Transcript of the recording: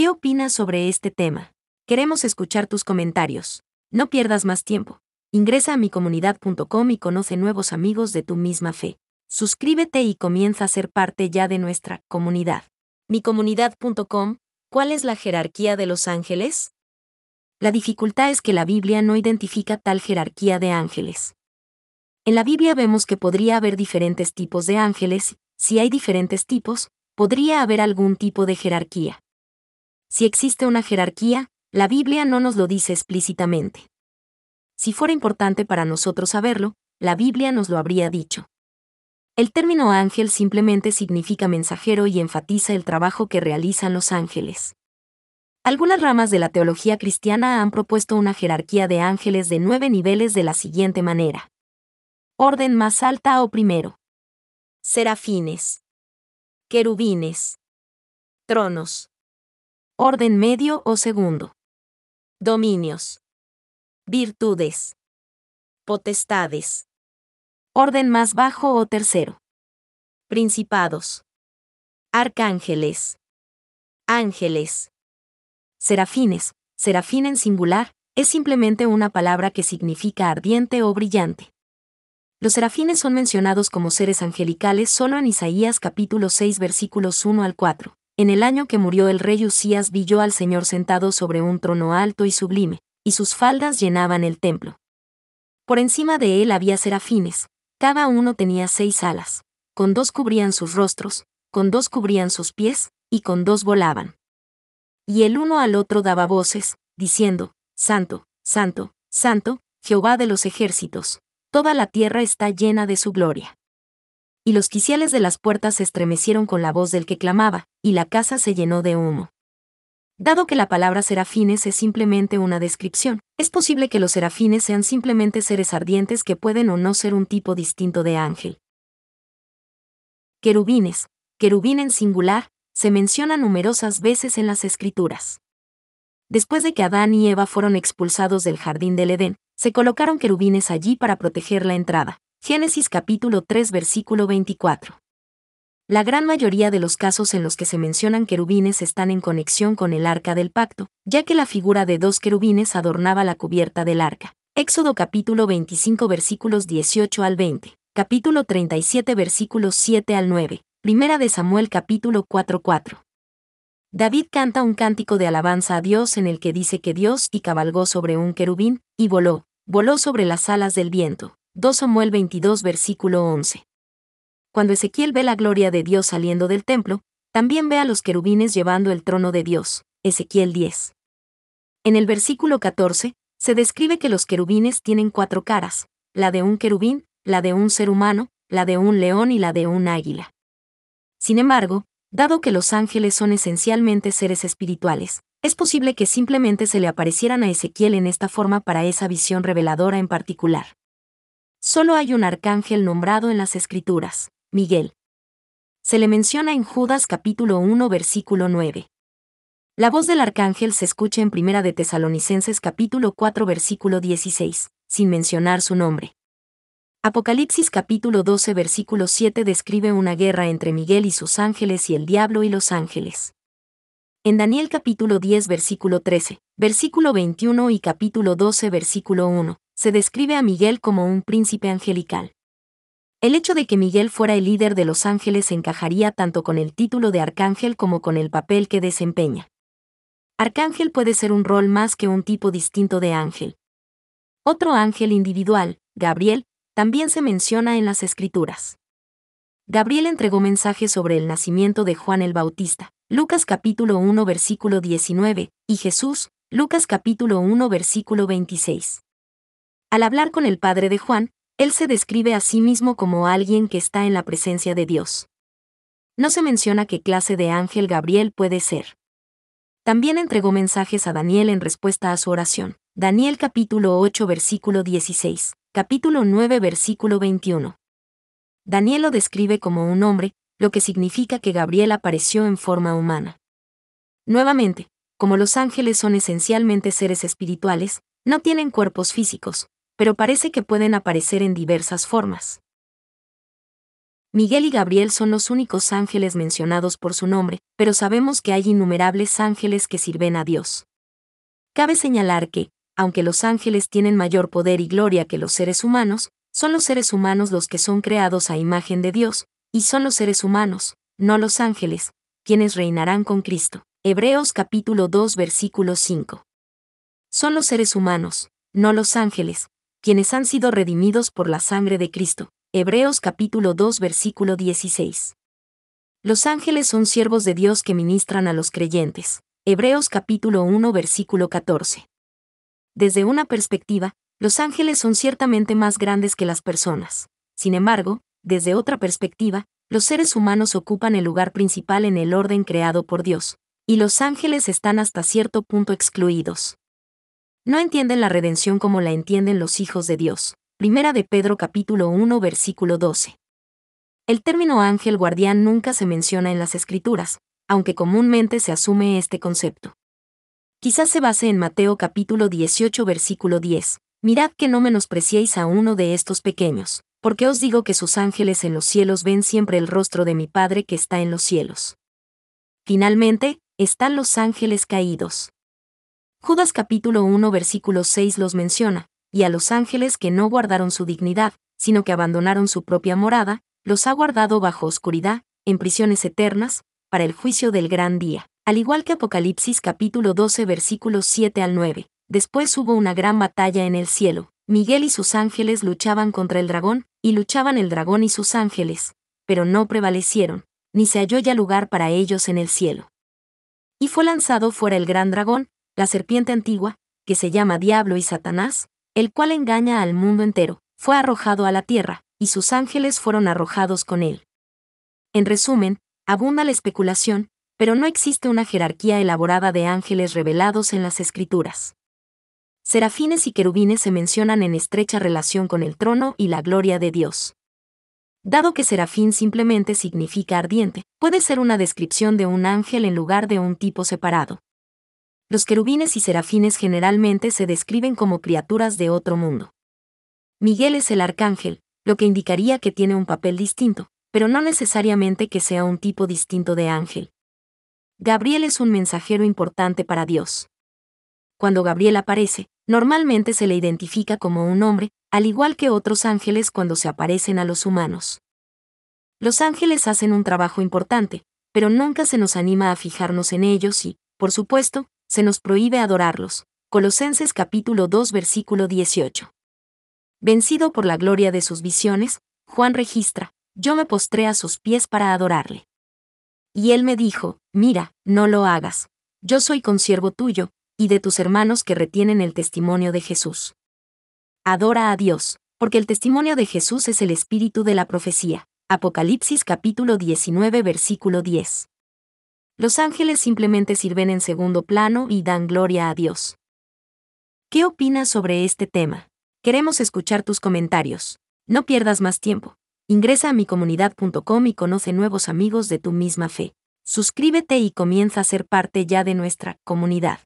¿Qué opinas sobre este tema? Queremos escuchar tus comentarios. No pierdas más tiempo. Ingresa a micomunidad.com y conoce nuevos amigos de tu misma fe. Suscríbete y comienza a ser parte ya de nuestra comunidad. Micomunidad.com ¿Cuál es la jerarquía de los ángeles? La dificultad es que la Biblia no identifica tal jerarquía de ángeles. En la Biblia vemos que podría haber diferentes tipos de ángeles, si hay diferentes tipos, podría haber algún tipo de jerarquía. Si existe una jerarquía, la Biblia no nos lo dice explícitamente. Si fuera importante para nosotros saberlo, la Biblia nos lo habría dicho. El término ángel simplemente significa mensajero y enfatiza el trabajo que realizan los ángeles. Algunas ramas de la teología cristiana han propuesto una jerarquía de ángeles de nueve niveles de la siguiente manera. Orden más alta o primero. Serafines. Querubines. Tronos orden medio o segundo. Dominios. Virtudes. Potestades. Orden más bajo o tercero. Principados. Arcángeles. Ángeles. Serafines. Serafín en singular, es simplemente una palabra que significa ardiente o brillante. Los serafines son mencionados como seres angelicales solo en Isaías capítulo 6 versículos 1 al 4 en el año que murió el rey Usías vi al Señor sentado sobre un trono alto y sublime, y sus faldas llenaban el templo. Por encima de él había serafines, cada uno tenía seis alas, con dos cubrían sus rostros, con dos cubrían sus pies, y con dos volaban. Y el uno al otro daba voces, diciendo, Santo, Santo, Santo, Jehová de los ejércitos, toda la tierra está llena de su gloria y los quiciales de las puertas se estremecieron con la voz del que clamaba, y la casa se llenó de humo. Dado que la palabra serafines es simplemente una descripción, es posible que los serafines sean simplemente seres ardientes que pueden o no ser un tipo distinto de ángel. Querubines. Querubín en singular, se menciona numerosas veces en las escrituras. Después de que Adán y Eva fueron expulsados del jardín del Edén, se colocaron querubines allí para proteger la entrada, Génesis capítulo 3 versículo 24. La gran mayoría de los casos en los que se mencionan querubines están en conexión con el arca del pacto, ya que la figura de dos querubines adornaba la cubierta del arca. Éxodo capítulo 25 versículos 18 al 20, capítulo 37 versículos 7 al 9, primera de Samuel capítulo 4 4. David canta un cántico de alabanza a Dios en el que dice que Dios y cabalgó sobre un querubín, y voló, voló sobre las alas del viento. 2 Samuel 22 versículo 11. Cuando Ezequiel ve la gloria de Dios saliendo del templo, también ve a los querubines llevando el trono de Dios. Ezequiel 10. En el versículo 14, se describe que los querubines tienen cuatro caras, la de un querubín, la de un ser humano, la de un león y la de un águila. Sin embargo, dado que los ángeles son esencialmente seres espirituales, es posible que simplemente se le aparecieran a Ezequiel en esta forma para esa visión reveladora en particular. Solo hay un arcángel nombrado en las Escrituras, Miguel. Se le menciona en Judas capítulo 1 versículo 9. La voz del arcángel se escucha en Primera de Tesalonicenses capítulo 4 versículo 16, sin mencionar su nombre. Apocalipsis capítulo 12 versículo 7 describe una guerra entre Miguel y sus ángeles y el diablo y los ángeles. En Daniel capítulo 10 versículo 13, versículo 21 y capítulo 12 versículo 1, se describe a Miguel como un príncipe angelical. El hecho de que Miguel fuera el líder de los ángeles encajaría tanto con el título de arcángel como con el papel que desempeña. Arcángel puede ser un rol más que un tipo distinto de ángel. Otro ángel individual, Gabriel, también se menciona en las escrituras. Gabriel entregó mensajes sobre el nacimiento de Juan el Bautista, Lucas capítulo 1 versículo 19, y Jesús, Lucas capítulo 1 versículo 26. Al hablar con el padre de Juan, él se describe a sí mismo como alguien que está en la presencia de Dios. No se menciona qué clase de ángel Gabriel puede ser. También entregó mensajes a Daniel en respuesta a su oración. Daniel capítulo 8 versículo 16, capítulo 9 versículo 21. Daniel lo describe como un hombre, lo que significa que Gabriel apareció en forma humana. Nuevamente, como los ángeles son esencialmente seres espirituales, no tienen cuerpos físicos, pero parece que pueden aparecer en diversas formas. Miguel y Gabriel son los únicos ángeles mencionados por su nombre, pero sabemos que hay innumerables ángeles que sirven a Dios. Cabe señalar que, aunque los ángeles tienen mayor poder y gloria que los seres humanos, son los seres humanos los que son creados a imagen de Dios, y son los seres humanos, no los ángeles, quienes reinarán con Cristo. Hebreos capítulo 2 versículo 5. Son los seres humanos, no los ángeles, quienes han sido redimidos por la sangre de Cristo. Hebreos capítulo 2 versículo 16. Los ángeles son siervos de Dios que ministran a los creyentes. Hebreos capítulo 1 versículo 14. Desde una perspectiva, los ángeles son ciertamente más grandes que las personas. Sin embargo, desde otra perspectiva, los seres humanos ocupan el lugar principal en el orden creado por Dios, y los ángeles están hasta cierto punto excluidos no entienden la redención como la entienden los hijos de Dios. Primera de Pedro capítulo 1 versículo 12. El término ángel guardián nunca se menciona en las escrituras, aunque comúnmente se asume este concepto. Quizás se base en Mateo capítulo 18 versículo 10. Mirad que no menospreciéis a uno de estos pequeños, porque os digo que sus ángeles en los cielos ven siempre el rostro de mi Padre que está en los cielos. Finalmente, están los ángeles caídos. Judas capítulo 1 versículo 6 los menciona, y a los ángeles que no guardaron su dignidad, sino que abandonaron su propia morada, los ha guardado bajo oscuridad, en prisiones eternas, para el juicio del gran día. Al igual que Apocalipsis capítulo 12 versículos 7 al 9, después hubo una gran batalla en el cielo. Miguel y sus ángeles luchaban contra el dragón, y luchaban el dragón y sus ángeles, pero no prevalecieron, ni se halló ya lugar para ellos en el cielo. Y fue lanzado fuera el gran dragón, la serpiente antigua, que se llama Diablo y Satanás, el cual engaña al mundo entero, fue arrojado a la tierra, y sus ángeles fueron arrojados con él. En resumen, abunda la especulación, pero no existe una jerarquía elaborada de ángeles revelados en las escrituras. Serafines y querubines se mencionan en estrecha relación con el trono y la gloria de Dios. Dado que serafín simplemente significa ardiente, puede ser una descripción de un ángel en lugar de un tipo separado. Los querubines y serafines generalmente se describen como criaturas de otro mundo. Miguel es el arcángel, lo que indicaría que tiene un papel distinto, pero no necesariamente que sea un tipo distinto de ángel. Gabriel es un mensajero importante para Dios. Cuando Gabriel aparece, normalmente se le identifica como un hombre, al igual que otros ángeles cuando se aparecen a los humanos. Los ángeles hacen un trabajo importante, pero nunca se nos anima a fijarnos en ellos y, por supuesto, se nos prohíbe adorarlos. Colosenses capítulo 2 versículo 18. Vencido por la gloria de sus visiones, Juan registra, yo me postré a sus pies para adorarle. Y él me dijo, mira, no lo hagas, yo soy consiervo tuyo, y de tus hermanos que retienen el testimonio de Jesús. Adora a Dios, porque el testimonio de Jesús es el espíritu de la profecía. Apocalipsis capítulo 19 versículo 10 los ángeles simplemente sirven en segundo plano y dan gloria a Dios. ¿Qué opinas sobre este tema? Queremos escuchar tus comentarios. No pierdas más tiempo. Ingresa a micomunidad.com y conoce nuevos amigos de tu misma fe. Suscríbete y comienza a ser parte ya de nuestra comunidad.